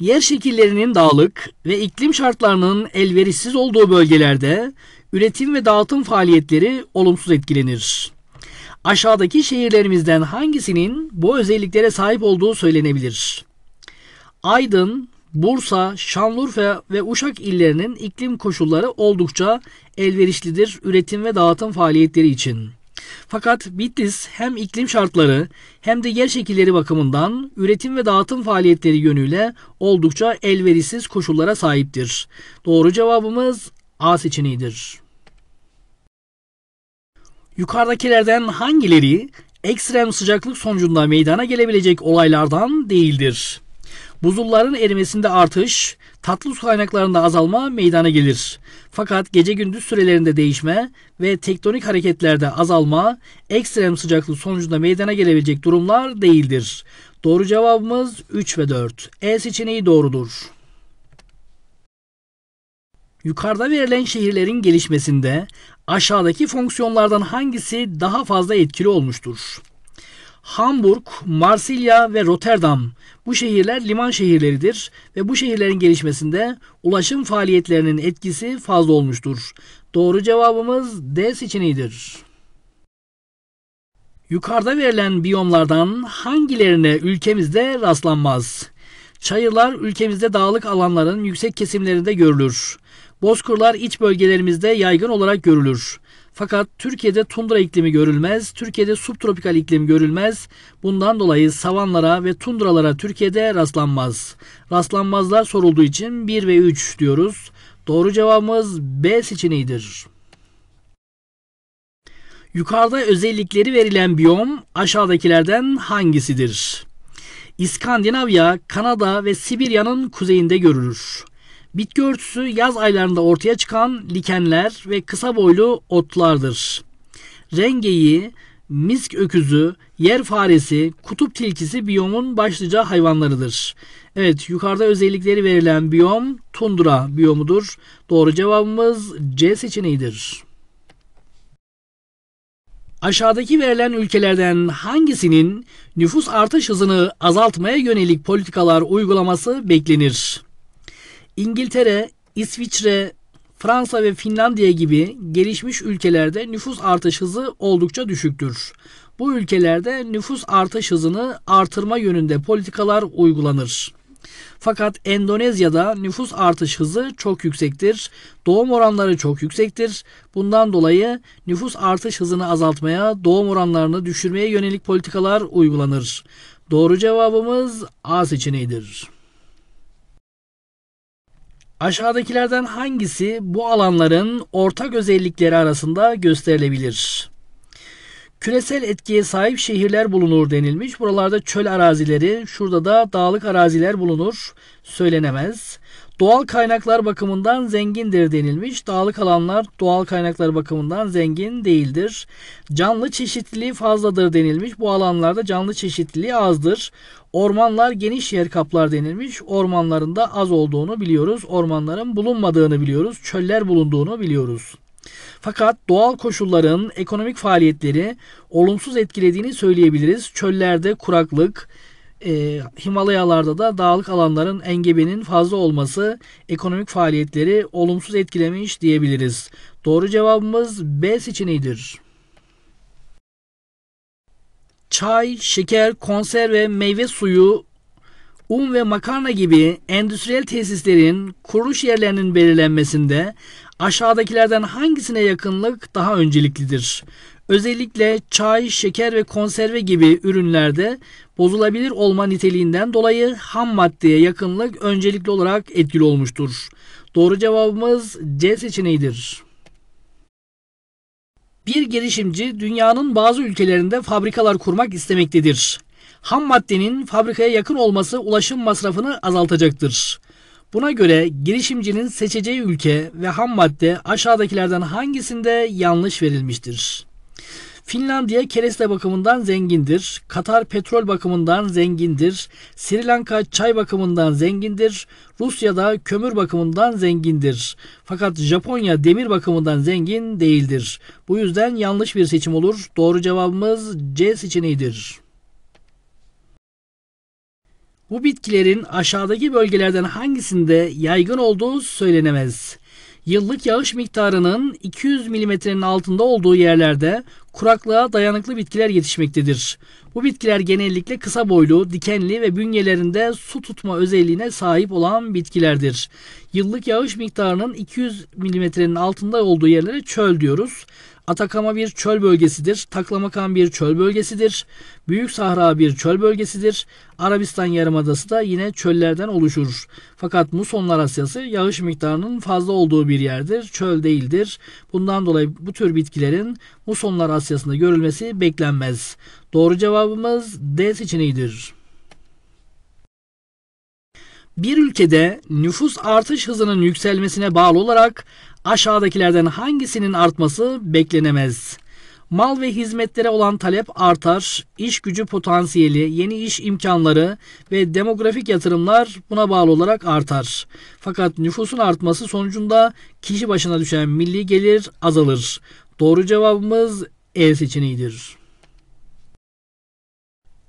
Yer şekillerinin dağlık ve iklim şartlarının elverişsiz olduğu bölgelerde üretim ve dağıtım faaliyetleri olumsuz etkilenir. Aşağıdaki şehirlerimizden hangisinin bu özelliklere sahip olduğu söylenebilir? Aydın, Bursa, Şanlıurfa ve Uşak illerinin iklim koşulları oldukça elverişlidir üretim ve dağıtım faaliyetleri için. Fakat Bitlis hem iklim şartları hem de yer şekilleri bakımından üretim ve dağıtım faaliyetleri yönüyle oldukça elverişsiz koşullara sahiptir. Doğru cevabımız A seçeneğidir. Yukarıdakilerden hangileri ekstrem sıcaklık sonucunda meydana gelebilecek olaylardan değildir? Buzulların erimesinde artış, tatlı su kaynaklarında azalma meydana gelir. Fakat gece gündüz sürelerinde değişme ve tektonik hareketlerde azalma ekstrem sıcaklık sonucunda meydana gelebilecek durumlar değildir. Doğru cevabımız 3 ve 4. E seçeneği doğrudur. Yukarıda verilen şehirlerin gelişmesinde aşağıdaki fonksiyonlardan hangisi daha fazla etkili olmuştur? Hamburg, Marsilya ve Rotterdam bu şehirler liman şehirleridir ve bu şehirlerin gelişmesinde ulaşım faaliyetlerinin etkisi fazla olmuştur. Doğru cevabımız D seçeneğidir. Yukarıda verilen biyomlardan hangilerine ülkemizde rastlanmaz? Çayırlar ülkemizde dağlık alanların yüksek kesimlerinde görülür. Bozkırlar iç bölgelerimizde yaygın olarak görülür. Fakat Türkiye'de tundra iklimi görülmez. Türkiye'de subtropikal iklim görülmez. Bundan dolayı savanlara ve tundralara Türkiye'de rastlanmaz. Rastlanmazlar sorulduğu için 1 ve 3 diyoruz. Doğru cevabımız B seçeneğidir. Yukarıda özellikleri verilen biyom aşağıdakilerden hangisidir? İskandinavya, Kanada ve Sibirya'nın kuzeyinde görülür. Bitki örtüsü yaz aylarında ortaya çıkan likenler ve kısa boylu otlardır. Rengeyi, misk öküzü, yer faresi, kutup tilkisi biyomun başlıca hayvanlarıdır. Evet yukarıda özellikleri verilen biyom tundra biyomudur. Doğru cevabımız C seçeneğidir. Aşağıdaki verilen ülkelerden hangisinin nüfus artış hızını azaltmaya yönelik politikalar uygulaması beklenir? İngiltere, İsviçre, Fransa ve Finlandiya gibi gelişmiş ülkelerde nüfus artış hızı oldukça düşüktür. Bu ülkelerde nüfus artış hızını artırma yönünde politikalar uygulanır. Fakat Endonezya'da nüfus artış hızı çok yüksektir. Doğum oranları çok yüksektir. Bundan dolayı nüfus artış hızını azaltmaya, doğum oranlarını düşürmeye yönelik politikalar uygulanır. Doğru cevabımız A seçeneğidir. Aşağıdakilerden hangisi bu alanların ortak özellikleri arasında gösterilebilir? Küresel etkiye sahip şehirler bulunur denilmiş. Buralarda çöl arazileri, şurada da dağlık araziler bulunur söylenemez. Doğal kaynaklar bakımından zengindir denilmiş. Dağlık alanlar doğal kaynaklar bakımından zengin değildir. Canlı çeşitliliği fazladır denilmiş. Bu alanlarda canlı çeşitliliği azdır. Ormanlar geniş yer kaplar denilmiş. Ormanların da az olduğunu biliyoruz. Ormanların bulunmadığını biliyoruz. Çöller bulunduğunu biliyoruz. Fakat doğal koşulların ekonomik faaliyetleri olumsuz etkilediğini söyleyebiliriz. Çöllerde kuraklık, e, Himalayalarda da dağlık alanların engebenin fazla olması ekonomik faaliyetleri olumsuz etkilemiş diyebiliriz. Doğru cevabımız B seçeneğidir. Çay, şeker, konserve, meyve suyu, un ve makarna gibi endüstriyel tesislerin kuruluş yerlerinin belirlenmesinde Aşağıdakilerden hangisine yakınlık daha önceliklidir? Özellikle çay, şeker ve konserve gibi ürünlerde bozulabilir olma niteliğinden dolayı ham maddeye yakınlık öncelikli olarak etkili olmuştur. Doğru cevabımız C seçeneğidir. Bir girişimci dünyanın bazı ülkelerinde fabrikalar kurmak istemektedir. Ham maddenin fabrikaya yakın olması ulaşım masrafını azaltacaktır. Buna göre girişimcinin seçeceği ülke ve ham madde aşağıdakilerden hangisinde yanlış verilmiştir? Finlandiya kereste bakımından zengindir. Katar petrol bakımından zengindir. Sri Lanka çay bakımından zengindir. Rusya da kömür bakımından zengindir. Fakat Japonya demir bakımından zengin değildir. Bu yüzden yanlış bir seçim olur. Doğru cevabımız C seçeneğidir. Bu bitkilerin aşağıdaki bölgelerden hangisinde yaygın olduğu söylenemez. Yıllık yağış miktarının 200 mm'nin altında olduğu yerlerde kuraklığa dayanıklı bitkiler yetişmektedir. Bu bitkiler genellikle kısa boylu, dikenli ve bünyelerinde su tutma özelliğine sahip olan bitkilerdir. Yıllık yağış miktarının 200 mm'nin altında olduğu yerlere çöl diyoruz. Atakama bir çöl bölgesidir. Taklamakan bir çöl bölgesidir. Büyük Sahra bir çöl bölgesidir. Arabistan Yarımadası da yine çöllerden oluşur. Fakat Musonlar Asyası yağış miktarının fazla olduğu bir yerdir. Çöl değildir. Bundan dolayı bu tür bitkilerin Musonlar Asyası'nda görülmesi beklenmez. Doğru cevabımız D seçeneğidir. Bir ülkede nüfus artış hızının yükselmesine bağlı olarak Aşağıdakilerden hangisinin artması beklenemez? Mal ve hizmetlere olan talep artar, iş gücü potansiyeli, yeni iş imkanları ve demografik yatırımlar buna bağlı olarak artar. Fakat nüfusun artması sonucunda kişi başına düşen milli gelir azalır. Doğru cevabımız E seçeneğidir.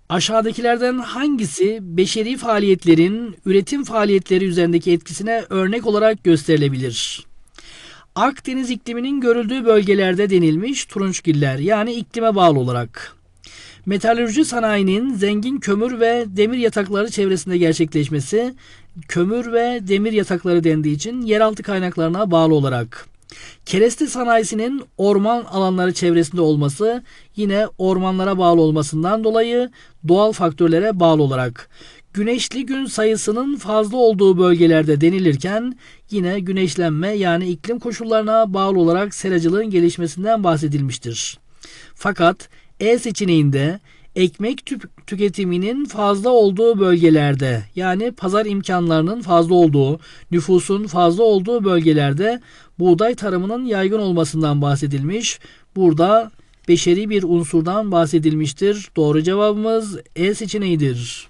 Aşağıdakilerden hangisi beşeri faaliyetlerin üretim faaliyetleri üzerindeki etkisine örnek olarak gösterilebilir? Akdeniz ikliminin görüldüğü bölgelerde denilmiş turunçgiller yani iklime bağlı olarak. Metalürji sanayinin zengin kömür ve demir yatakları çevresinde gerçekleşmesi kömür ve demir yatakları dendiği için yeraltı kaynaklarına bağlı olarak. Kereste sanayisinin orman alanları çevresinde olması yine ormanlara bağlı olmasından dolayı doğal faktörlere bağlı olarak güneşli gün sayısının fazla olduğu bölgelerde denilirken yine güneşlenme yani iklim koşullarına bağlı olarak seracılığın gelişmesinden bahsedilmiştir. Fakat E seçeneğinde ekmek tü- tüketiminin fazla olduğu bölgelerde yani pazar imkanlarının fazla olduğu, nüfusun fazla olduğu bölgelerde buğday tarımının yaygın olmasından bahsedilmiş. Burada beşeri bir unsurdan bahsedilmiştir. Doğru cevabımız E seçeneğidir.